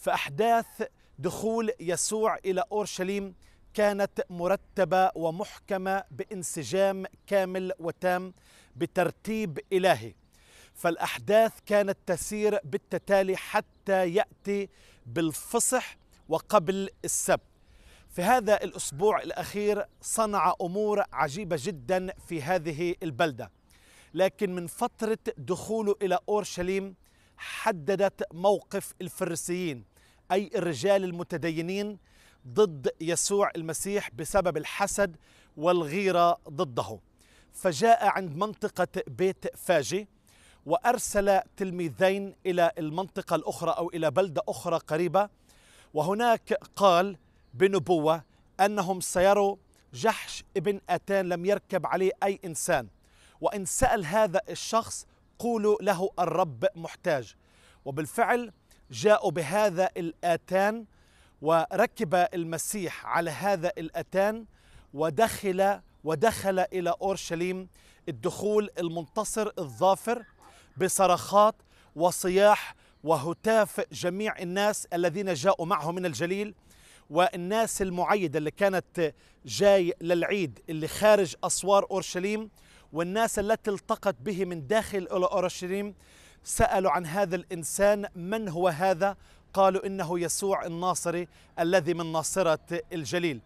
فأحداث دخول يسوع إلى أورشليم كانت مرتبة ومحكمة بانسجام كامل وتام بترتيب إلهي فالأحداث كانت تسير بالتتالي حتى يأتي بالفصح وقبل السبت في هذا الأسبوع الأخير صنع أمور عجيبة جدا في هذه البلدة لكن من فترة دخوله إلى أورشليم حددت موقف الفريسيين أي الرجال المتدينين ضد يسوع المسيح بسبب الحسد والغيرة ضده فجاء عند منطقة بيت فاجي وأرسل تلميذين إلى المنطقة الأخرى أو إلى بلدة أخرى قريبة وهناك قال بنبوة أنهم سيروا جحش ابن أتان لم يركب عليه أي إنسان وإن سأل هذا الشخص قولوا له الرب محتاج وبالفعل جاءوا بهذا الاتان وركب المسيح على هذا الاتان ودخل ودخل الى اورشليم الدخول المنتصر الظافر بصرخات وصياح وهتاف جميع الناس الذين جاءوا معه من الجليل والناس المعيدة اللي كانت جاي للعيد اللي خارج أسوار أورشليم والناس التي التقت به من داخل أورشليم سالوا عن هذا الانسان من هو هذا قالوا انه يسوع الناصري الذي من ناصره الجليل